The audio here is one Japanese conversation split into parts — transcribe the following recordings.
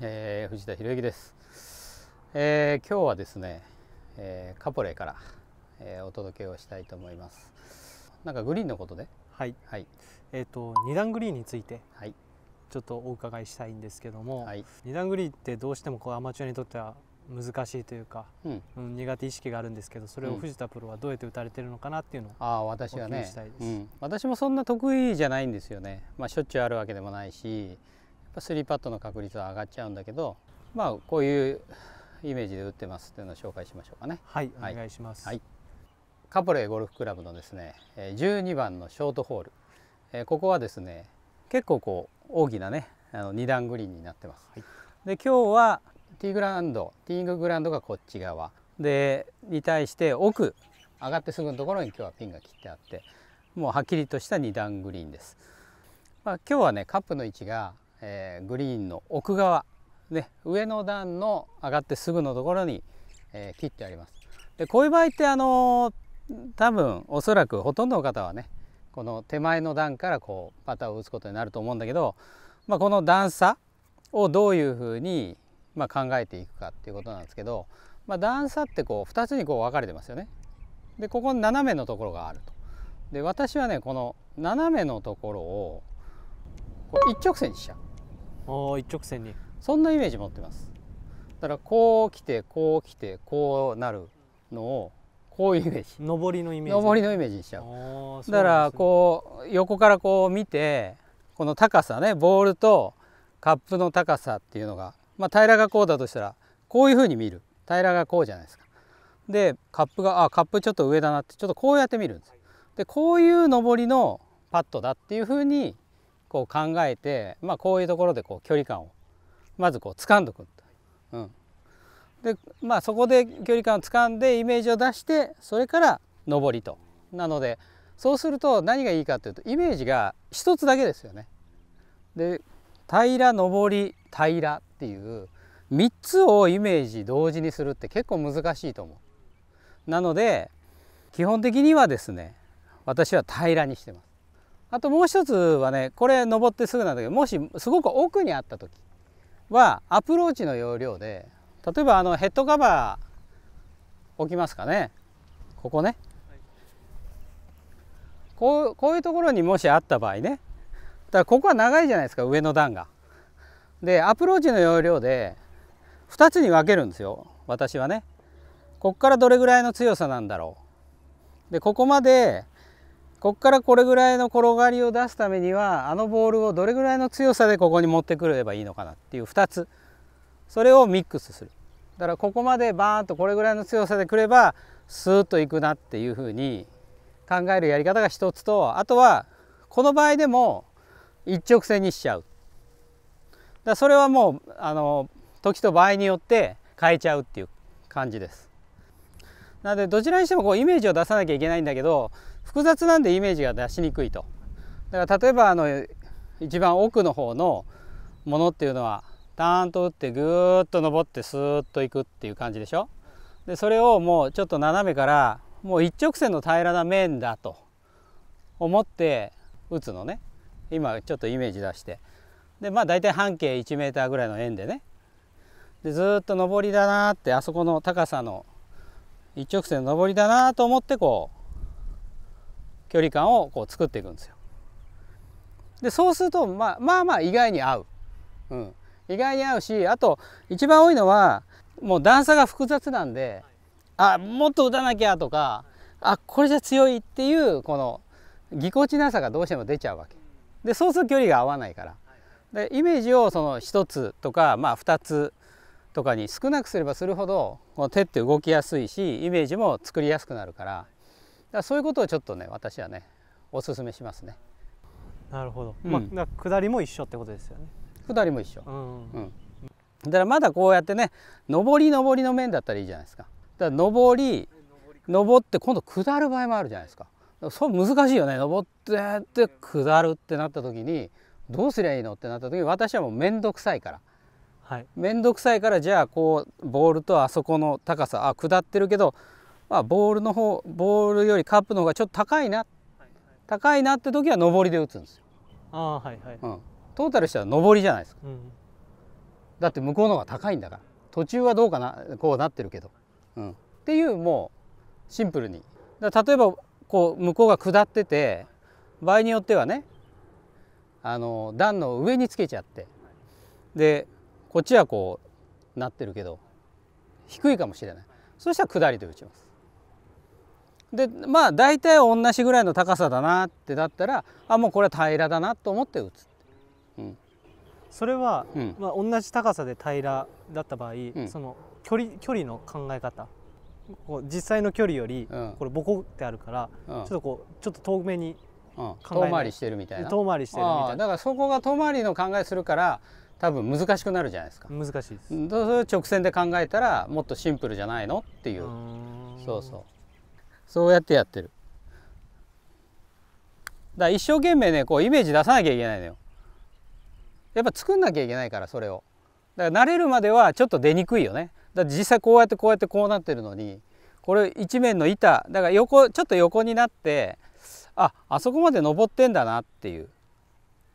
えー、藤田博之です、えー、今日はですね、えー、カポレーから、えー、お届けをしたいと思いますなんかグリーンのことではい、はい、えっ、ー、と二段グリーンについてはいちょっとお伺いしたいんですけども、はい、二段グリーンってどうしてもこうアマチュアにとっては難しいというか、うん、うん、苦手意識があるんですけどそれを藤田プロはどうやって打たれてるのかなっていうのを、うん、あ私はね、うん、私もそんな得意じゃないんですよね、まあ、しょっちゅうあるわけでもないしスリーパットの確率は上がっちゃうんだけどまあこういうイメージで打ってますっていうのを紹介しましょうかねはい、はい、お願いします、はい、カポレーゴルフクラブのですね12番のショートホール、えー、ここはですね結構こう大きなねあの2段グリーンになってます、はい、で今日はティーグラウンドティーンググラウンドがこっち側でに対して奥上がってすぐのところに今日はピンが切ってあってもうはっきりとした2段グリーンです、まあ、今日はねカップの位置がえー、グリーンの奥側、ね、上の段の上がってすぐのところに、えー、切ってあります。でこういう場合ってあのー、多分おそらくほとんどの方はねこの手前の段からこうパターを打つことになると思うんだけど、まあ、この段差をどういうふうに、まあ、考えていくかっていうことなんですけど、まあ、段差ってこう2つにこう分かれてますよね。でここ斜めのところがあると。で私はねこの斜めのところをこう一直線にしちゃう。一直線にそんなイメージ持ってますだからこう来てこう来てこうなるのをこういうイメージ上りのイメージ上りのイメージにしちゃう、ね、だからこう横からこう見てこの高さねボールとカップの高さっていうのが、まあ、平らがこうだとしたらこういうふうに見る平らがこうじゃないですかでカップがあカップちょっと上だなってちょっとこうやって見るんですでこういう上りのパットだっていうふうにこう考えて、まあ、こういうところでこう距離感をまずこう掴んどくうん、でまあそこで距離感を掴んでイメージを出してそれから上りとなのでそうすると何がいいかというとイメージが一つだけですよね。で平上り平っていう3つをイメージ同時にするって結構難しいと思う。なので基本的にはですね私は平らにしてます。あともう一つはねこれ登ってすぐなんだけどもしすごく奥にあった時はアプローチの要領で例えばあのヘッドカバー置きますかねここね、はい、こうこういうところにもしあった場合ねだからここは長いじゃないですか上の段が。でアプローチの要領で2つに分けるんですよ私はね。ここからどれぐらいの強さなんだろう。でここまでここからこれぐらいの転がりを出すためにはあのボールをどれぐらいの強さでここに持ってくればいいのかなっていう2つそれをミックスするだからここまでバーンとこれぐらいの強さでくればスーッといくなっていうふうに考えるやり方が一つとあとはこの場合でも一直線にしちゃうだそれはもうあの時と場合によって変えちゃうっていう感じですなのでどちらにしてもこうイメージを出さなきゃいけないんだけど複雑なんでイメージが出しにくいとだから例えばあの一番奥の方のものっていうのはダーンと打ってぐーっと登ってスーッといくっていう感じでしょでそれをもうちょっと斜めからもう一直線の平らな面だと思って打つのね今ちょっとイメージ出してでまあ大体半径 1m ぐらいの円でねでずっと上りだなってあそこの高さの一直線上りだなと思ってこう距離感をこう作っていくんですよ。でそうすると、まあ、まあまあ意外に合う、うん、意外に合うしあと一番多いのはもう段差が複雑なんであもっと打たなきゃとかあこれじゃ強いっていうこのぎこちなさがどうしても出ちゃうわけでそうすると距離が合わないからでイメージをその1つとか、まあ、2つとかに少なくすればするほどこの手って動きやすいしイメージも作りやすくなるからだそういうことをちょっとね私はねおすめしますねなるほど、うん、まあ、下りも一緒ってことですよね下りも一緒、うん、うんだからまだこうやってね上り上りの面だったらいいじゃないですかだから上り上って今度下る場合もあるじゃないですかそう難しいよね上ってって下るってなった時にどうすりゃいいのってなった時に私はもう面倒くさいから面倒、はい、くさいからじゃあこうボールとあそこの高さあ下ってるけどまあ、ボールの方ボールよりカップの方がちょっと高いな、はいはい、高いなって時は上りで打つんですよ。あはいはい、うん、トータルしたら上りじゃないですか、うん、だって向こうの方が高いんだから途中はどうかなこうなってるけど、うん、っていうもうシンプルにだ例えばこう向こうが下ってて場合によってはねあの段の上につけちゃってでこっちはこうなってるけど低いかもしれないそしたら下りで打ちます。でまあ大体同じぐらいの高さだなってだったらあもうこれは平らだなと思って打つ、うん、それは、うん、まあ、同じ高さで平らだった場合、うん、その距離距離の考え方こう実際の距離より、これボコってあるから、ちょっとこうちょっと遠めに考え、遠回りしてるみたいな遠回りしてるみたいなだからそこが遠回りの考えするから多分難しくなるじゃないですか難しいですそれ直線で考えたらもっとシンプルじゃないのっていうそうそうそうやってやってるだから一生懸命ねこうイメージ出さなきゃいけないのよやっぱ作んなきゃいけないからそれをだから慣れるまではちょっと出にくいよねだって実際こうやってこうやってこうなってるのにこれ一面の板だから横ちょっと横になってああそこまで登ってんだなっていう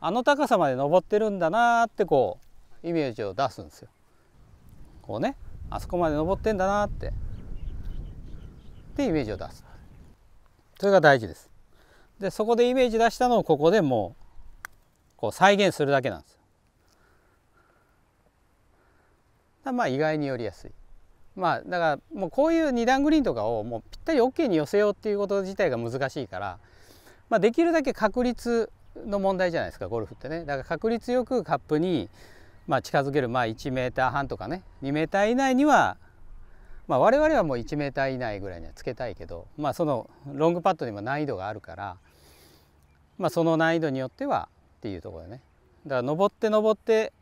あの高さまで登ってるんだなってこうイメージを出すんですよ。こうねあそこまで登ってんだなっててイメージを出すそれが大事ですでそこでイメージ出したのをここでもうこう再現するだけなんですまあ意外によりやすいまあだからもうこういう二段グリーンとかをもうぴったり OK に寄せようっていうこと自体が難しいから、まあ、できるだけ確率の問題じゃないですかゴルフってねだから確率よくカップにまあ近づけるまあ1メーター半とかね2メーター以内にはまあ、我々はもう 1m 以内ぐらいにはつけたいけど、まあ、そのロングパットにも難易度があるから、まあ、その難易度によってはっていうところでねだから登って登って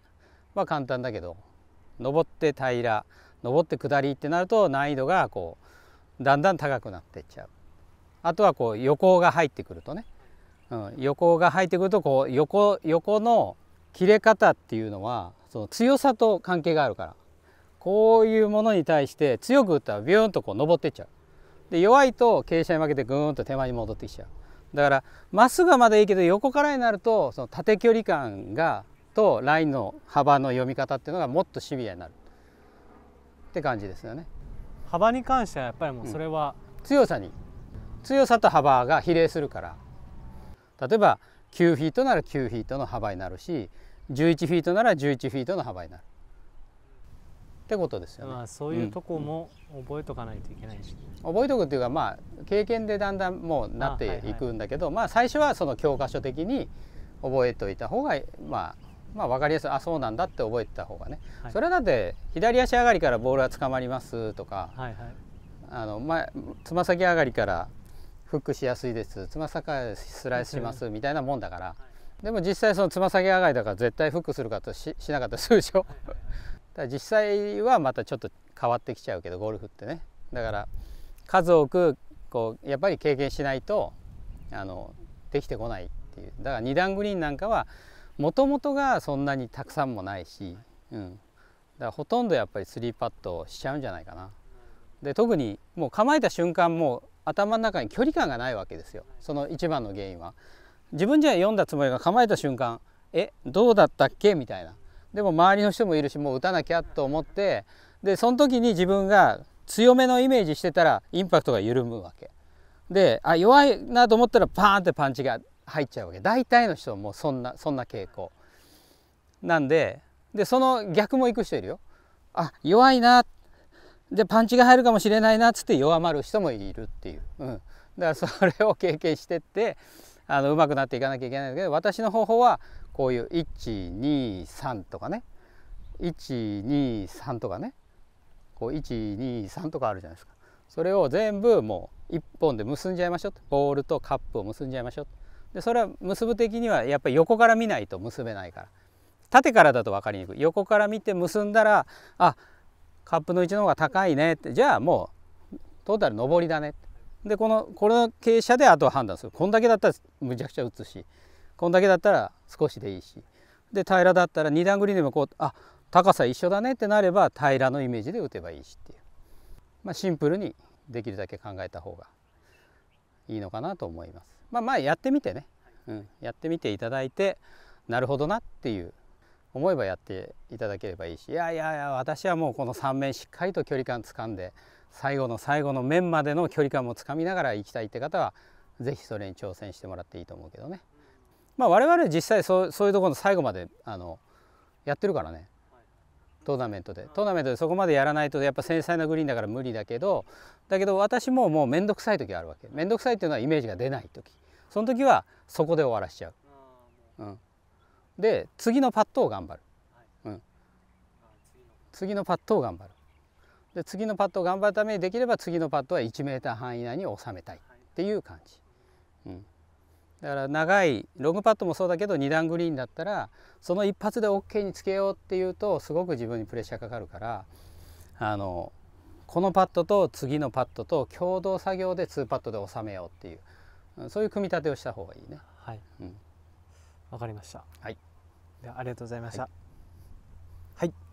は簡単だけど登って平ら登って下りってなると難易度がこうだんだん高くなっていっちゃうあとはこう横が入ってくるとね、うん、横が入ってくるとこう横横の切れ方っていうのはその強さと関係があるからこういうものに対して強く打ったらビューンとこう登ってっちゃうで弱いと傾斜に負けてぐーんと手前に戻ってきちゃうだからまっすぐはまだいいけど横からになるとその縦距離感がとラインの幅の読み方っていうのがもっとシビアになるって感じですよね幅に関してはやっぱりもうそれは、うん、強さに強さと幅が比例するから例えば9フィートなら9フィートの幅になるし11フィートなら11フィートの幅になるってことですよね、まあ、そういうとこも覚えとかないといけないし、うん、覚えとくっていうかまあ経験でだんだんもうなっていくんだけど、はいはい、まあ最初はその教科書的に覚えといた方がまあまあ分かりやすいあそうなんだって覚えてた方がね、はい、それだって左足上がりからボールは捕まりますとか、はいはい、あのまつま先上がりからフックしやすいですつま先からスライスしますみたいなもんだから、はい、でも実際そのつま先上がりだから絶対フックするかとししなかったするでしょ。はいはいだ実際はまたちょっと変わってきちゃうけどゴルフってねだから数多くこうやっぱり経験しないとあのできてこないっていうだから2段グリーンなんかはもともとがそんなにたくさんもないし、うん、だからほとんどやっぱり3パットしちゃうんじゃないかな。で特にもう構えた瞬間もう頭の中に距離感がないわけですよその一番の原因は。自分じゃ読んだつもりが構えた瞬間えどうだったっけみたいなでも周りの人もいるしもう打たなきゃと思ってでその時に自分が強めのイメージしてたらインパクトが緩むわけであ弱いなと思ったらパーンってパンチが入っちゃうわけ大体の人もそんなそんな傾向なんででその逆もいく人いるよあ弱いなでパンチが入るかもしれないなっつって弱まる人もいるっていう、うん、だからそれを経験してってあのうまくなっていかなきゃいけないんだけど私の方法はこういう123とかね123とかねこう123とかあるじゃないですかそれを全部もう1本で結んじゃいましょうボールとカップを結んじゃいましょうでそれは結ぶ的にはやっぱり横から見ないと結べないから縦からだと分かりにくい横から見て結んだらあカップの位置の方が高いねってじゃあもうトータル上りだねでこのこの傾斜であとは判断するこんだけだったらむちゃくちゃ打つしこんだけだったら少しでいいしで平らだったら2段グリーンでもこうあ高さ一緒だねってなれば平らのイメージで打てばいいしっていう、まあ、シンプルにできるだけ考えた方がいいのかなと思います。まあ、まあやってみてね、うん、やってみていただいてなるほどなっていう思えばやっていただければいいしいやいやいや私はもうこの3面しっかりと距離感つかんで最後の最後の面までの距離感もつかみながら行きたいって方は是非それに挑戦してもらっていいと思うけどね。まあ我々実際そうそういうところの最後まであのやってるからねトーナメントでトーナメントでそこまでやらないとやっぱ繊細なグリーンだから無理だけどだけど私ももう面倒くさい時あるわけ面倒くさいっていうのはイメージが出ない時その時はそこで終わらしちゃう、うん、で次のパットを頑張る、うん、次のパットを頑張るで次のパットを頑張るためにできれば次のパットは 1m 範囲内に収めたいっていう感じ、うん、だから長いロングパットもそうだけど2段グリーンだったらその一発で OK につけようっていうとすごく自分にプレッシャーかかるからあのこのパットと次のパットと共同作業で2パットで収めようっていうそういう組み立てをした方がいいね。はい、うん、わかりました。はい。ではありがとうございました。はい、はい